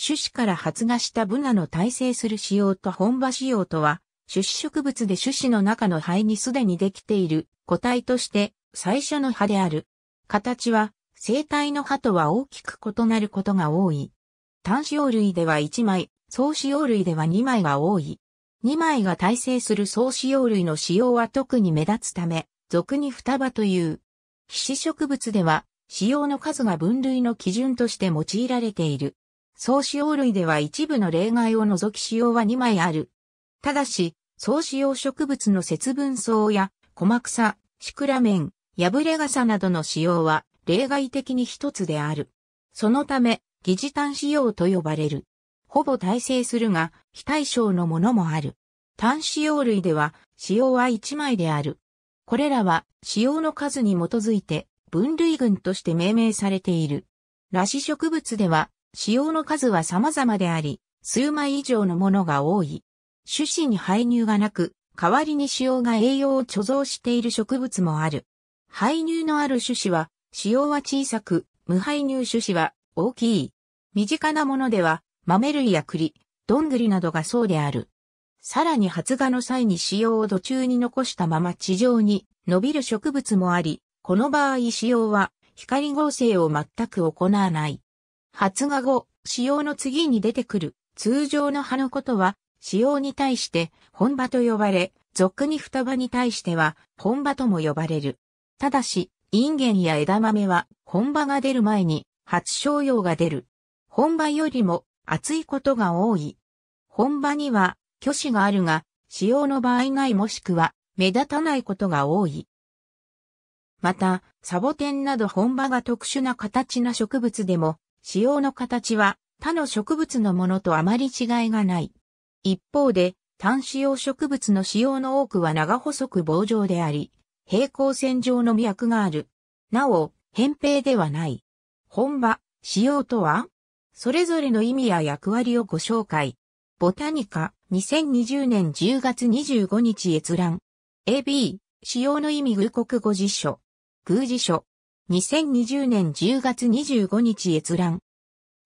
種子から発芽したブナの耐性する仕様と本場仕様とは、種子植物で種子の中の肺にすでにできている個体として最初の葉である。形は生体の葉とは大きく異なることが多い。単子葉類では1枚、総子葉類では2枚が多い。2枚が耐性する総子葉類の仕様は特に目立つため、俗に双葉という。皮脂植物では、仕様の数が分類の基準として用いられている。総使用類では一部の例外を除き使用は2枚ある。ただし、総使用植物の節分草や、膜草、シクラメン、破れ傘などの使用は、例外的に一つである。そのため、疑似単使用と呼ばれる。ほぼ耐性するが、非対称のものもある。単使用類では、使用は1枚である。これらは、使用の数に基づいて、分類群として命名されている。ラシ植物では、使用の数は様々であり、数枚以上のものが多い。種子に排乳がなく、代わりに使用が栄養を貯蔵している植物もある。排乳のある種子は、使用は小さく、無排乳種子は大きい。身近なものでは、豆類や栗、どんぐりなどがそうである。さらに発芽の際に使用を土中に残したまま地上に伸びる植物もあり、この場合使用は光合成を全く行わない。発芽後、使用の次に出てくる通常の葉のことは、使用に対して本葉と呼ばれ、俗に双葉に対しては本葉とも呼ばれる。ただし、インゲンや枝豆は本葉が出る前に初症用が出る。本葉よりも厚いことが多い。本場には虚子があるが、使用の場合外もしくは目立たないことが多い。また、サボテンなど本場が特殊な形な植物でも使用の形は他の植物のものとあまり違いがない。一方で、単子用植物の使用の多くは長細く棒状であり、平行線上の脈がある。なお、扁平ではない。本場、使用とはそれぞれの意味や役割をご紹介。ボタニカ、2020年10月25日閲覧。AB、使用の意味偶国語辞書。偶辞書。2020年10月25日閲覧。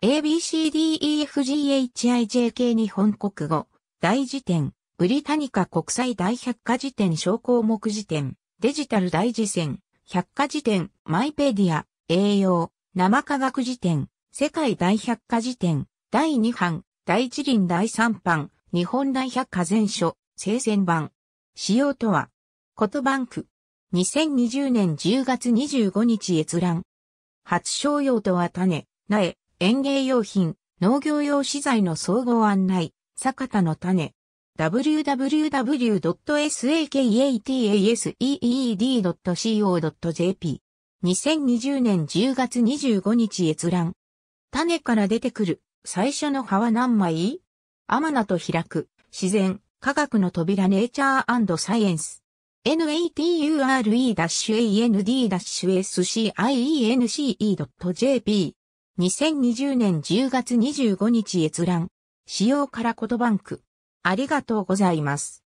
ABCDEFGHIJK 日本国語、大辞典、ブリタニカ国際大百科辞典小項目辞典、デジタル大辞典、百科辞典、マイペディア、栄養、生科学辞典、世界大百科辞典、第2版、大辞林第3版、日本大百科全書、生前版。使用とは、コトバンク。2020年10月25日閲覧。発商用とは種、苗、園芸用品、農業用資材の総合案内、坂田の種。www.sakataseed.co.jp 2020年10月25日閲覧。種から出てくる最初の葉は何枚アマナと開く自然科学の扉ネイチャーサイエンス nature-and-science.jp。2020年10月25日閲覧。使用からことバンク。ありがとうございます。